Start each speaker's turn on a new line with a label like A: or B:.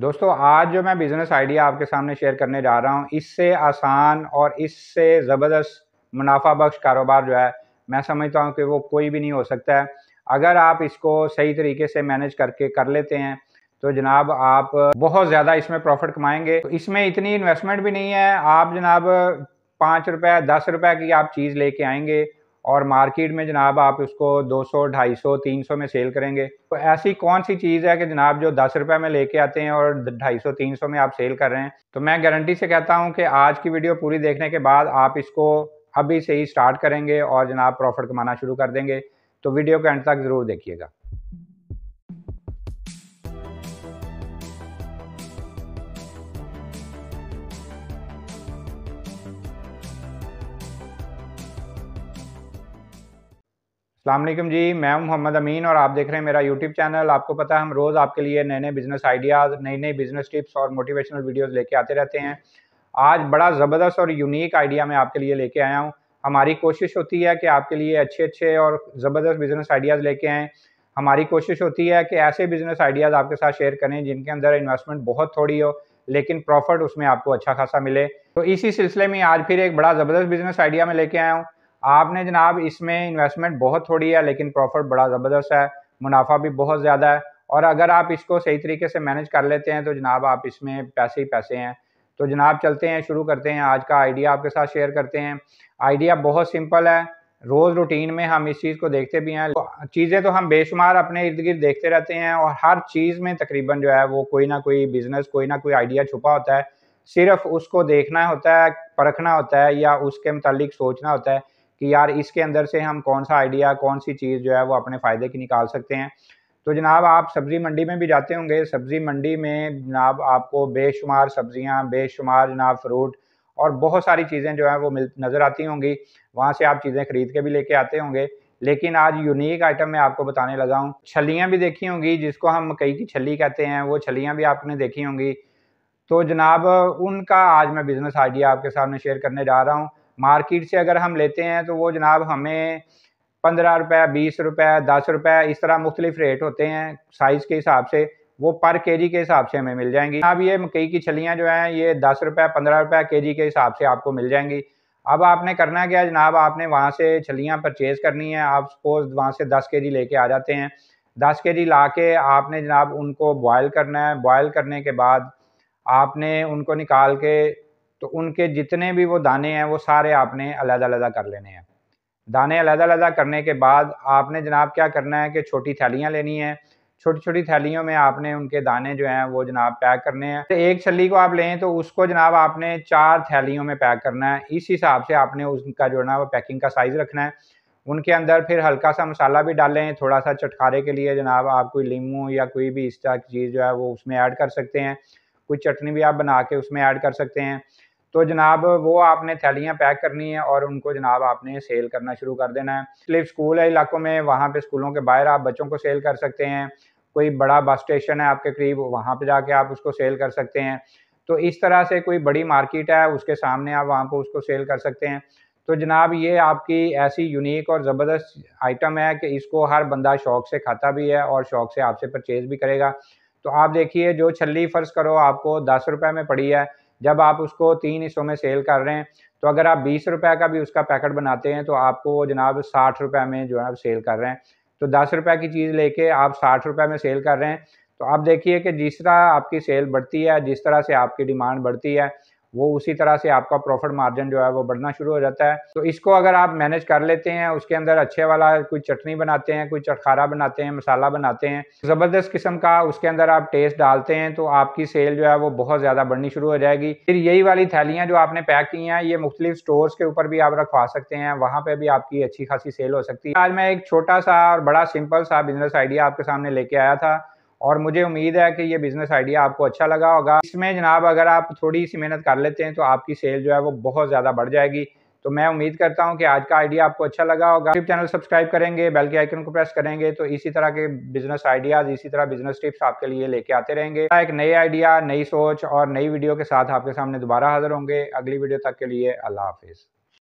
A: दोस्तों आज जो मैं बिज़नेस आइडिया आपके सामने शेयर करने जा रहा हूँ इससे आसान और इससे ज़बरदस्त मुनाफा बख्श कारोबार जो है मैं समझता हूँ कि वो कोई भी नहीं हो सकता है अगर आप इसको सही तरीके से मैनेज करके कर लेते हैं तो जनाब आप बहुत ज़्यादा इसमें प्रॉफिट कमाएंगे तो इसमें इतनी इन्वेस्टमेंट भी नहीं है आप जनाब पाँच रुपये दस रुपये की आप चीज़ लेके आएंगे और मार्केट में जनाब आप उसको 200, 250, 300 में सेल करेंगे तो ऐसी कौन सी चीज़ है कि जनाब जो दस रुपये में लेके आते हैं और 250, 300 में आप सेल कर रहे हैं तो मैं गारंटी से कहता हूँ कि आज की वीडियो पूरी देखने के बाद आप इसको अभी से ही स्टार्ट करेंगे और जनाब प्रॉफिट कमाना शुरू कर देंगे तो वीडियो के एंड तक ज़रूर देखिएगा अल्लाम जी मैं मोहम्मद अमीन और आप देख रहे हैं मेरा यूट्यूब चैनल आपको पता है हम रोज़ आपके लिए नए नए बिज़नेस आइडियाज़ नई नई बिज़नेस टिप्स और मोटिवेशनल वीडियोस लेके आते रहते हैं आज बड़ा ज़बरदस्त और यूनिक आइडिया मैं आपके लिए लेके आया हूँ हमारी कोशिश होती है कि आपके लिए अच्छे अच्छे और ज़बरदस्त बिज़नेस आइडियाज़ लेके आएँ हमारी कोशिश होती है कि ऐसे बिज़नेस आइडियाज़ आपके साथ शेयर करें जिनके अंदर इन्वेस्टमेंट बहुत थोड़ी हो लेकिन प्रॉफिट उसमें आपको अच्छा खासा मिले तो इसी सिलसिले में आज फिर एक बड़ा ज़बरदस्त बिज़नेस आइडिया में लेके आया हूँ आपने जनाब इसमें इन्वेस्टमेंट बहुत थोड़ी है लेकिन प्रॉफिट बड़ा ज़बरदस्त है मुनाफा भी बहुत ज़्यादा है और अगर आप इसको सही तरीके से मैनेज कर लेते हैं तो जनाब आप इसमें पैसे ही पैसे हैं तो जनाब चलते हैं शुरू करते हैं आज का आइडिया आपके साथ शेयर करते हैं आइडिया बहुत सिंपल है रोज़ रूटीन में हम इस चीज़ को देखते भी हैं चीज़ें तो हम बेशुमार अपने इर्द गिर्द देखते रहते हैं और हर चीज़ में तकरीबन जो है वो कोई ना कोई बिज़नेस कोई ना कोई आइडिया छुपा होता है सिर्फ उसको देखना होता है परखना होता है या उसके मतलब सोचना होता है कि यार इसके अंदर से हम कौन सा आइडिया कौन सी चीज़ जो है वो अपने फ़ायदे की निकाल सकते हैं तो जनाब आप सब्ज़ी मंडी में भी जाते होंगे सब्ज़ी मंडी में जनाब आपको बेशुमार सब्ज़ियाँ बेशुमार जनाब फ्रूट और बहुत सारी चीज़ें जो है वो मिल नज़र आती होंगी वहाँ से आप चीज़ें ख़रीद के भी लेके आते होंगे लेकिन आज यूनिक आइटम मैं आपको बताने लगा हूँ छलियाँ भी देखी होंगी जिसको हम मकई की छली कहते हैं वो छलियाँ भी आपने देखी होंगी तो जनाब उनका आज मैं बिज़नेस आइडिया आपके सामने शेयर करने जा रहा हूँ मार्केट से अगर हम लेते हैं तो वो जनाब हमें पंद्रह रुपये बीस रुपये दस रुपये इस तरह मुख्तलिफ रेट होते हैं साइज़ के हिसाब से वो पर के जी के हिसाब से हमें मिल जाएंगी अब ये मकई की छलियाँ जो हैं ये दस रुपये पंद्रह रुपये के जी के हिसाब से आपको मिल जाएंगी अब आपने करना क्या जनाब आपने वहाँ से छलियाँ परचेज़ करनी है आप सपोज वहाँ से दस के जी लेके आ जाते हैं दस के जी ला के आपने जनाब उनको बॉयल करना है बॉयल करने के बाद आपने उनको निकाल के तो उनके जितने भी वो दाने हैं वो सारे आपने अलग-अलग कर लेने हैं दाने अलग-अलग करने के बाद आपने जनाब क्या करना है कि छोटी थैलियाँ लेनी है छोटी छोटी थैलियों में आपने उनके दाने जो हैं वो जनाब पैक करने हैं तो एक छली को आप लें तो उसको जनाब आपने चार थैलियों में पैक करना है इस हिसाब से आपने उनका जो है ना वो पैकिंग का साइज़ रखना है उनके अंदर फिर हल्का सा मसाला भी डालें थोड़ा सा चटकारे के लिए जनाब आप कोई लीमू या कोई भी इस तरह की चीज़ जो है वो उसमें ऐड कर सकते हैं कोई चटनी भी आप बना के उसमें ऐड कर सकते हैं तो जनाब वो आपने थैलियाँ पैक करनी है और उनको जनाब आपने सेल करना शुरू कर देना है सिर्फ स्कूल है इलाकों में वहाँ पे स्कूलों के बाहर आप बच्चों को सेल कर सकते हैं कोई बड़ा बस स्टेशन है आपके करीब वहाँ पर जाके आप उसको सेल कर सकते हैं तो इस तरह से कोई बड़ी मार्केट है उसके सामने आप वहाँ पर उसको सेल कर सकते हैं तो जनाब ये आपकी ऐसी यूनिक और ज़बरदस्त आइटम है कि इसको हर बंदा शौक से खाता भी है और शौक से आपसे परचेज़ भी करेगा तो आप देखिए जो छली फ़र्ज़ करो आपको दस रुपये में पड़ी है जब आप उसको तीन हिस्सों में सेल कर रहे हैं तो अगर आप बीस रुपये का भी उसका पैकेट बनाते हैं तो आपको जनाब साठ रुपये में जो है सेल कर रहे हैं तो दस रुपये की चीज़ लेके आप साठ रुपये में सेल कर रहे हैं तो आप देखिए कि जिस तरह आपकी सेल बढ़ती है जिस तरह से आपकी डिमांड बढ़ती है वो उसी तरह से आपका प्रॉफिट मार्जिन जो है वो बढ़ना शुरू हो जाता है तो इसको अगर आप मैनेज कर लेते हैं उसके अंदर अच्छे वाला कोई चटनी बनाते हैं कोई चटखारा बनाते हैं मसाला बनाते हैं ज़बरदस्त किस्म का उसके अंदर आप टेस्ट डालते हैं तो आपकी सेल जो है वो बहुत ज़्यादा बढ़नी शुरू हो जाएगी फिर यही वाली थैलियाँ जो आपने पैक की हैं ये मुख्तलिफ स्टोर्स के ऊपर भी आप रखवा सकते हैं वहाँ पर भी आपकी अच्छी खासी सेल हो सकती है आज मैं एक छोटा सा और बड़ा सिंपल सा बिजनेस आइडिया आपके सामने लेके आया था और मुझे उम्मीद है कि ये बिज़नेस आइडिया आपको अच्छा लगा होगा इसमें जनाब अगर आप थोड़ी सी मेहनत कर लेते हैं तो आपकी सेल जो है वो बहुत ज़्यादा बढ़ जाएगी तो मैं उम्मीद करता हूँ कि आज का आइडिया आपको अच्छा लगा होगा यूट्यूब चैनल सब्सक्राइब करेंगे बेल के आइकन को प्रेस करेंगे तो इसी तरह के बिजनेस आइडियाज़ इसी तरह बिजनेस टिप्स आपके लिए लेके आते रहेंगे एक नए आइडिया नई सोच और नई वीडियो के साथ आपके सामने दोबारा हाजिर होंगे अगली वीडियो तक के लिए अल्लाह हाफिज़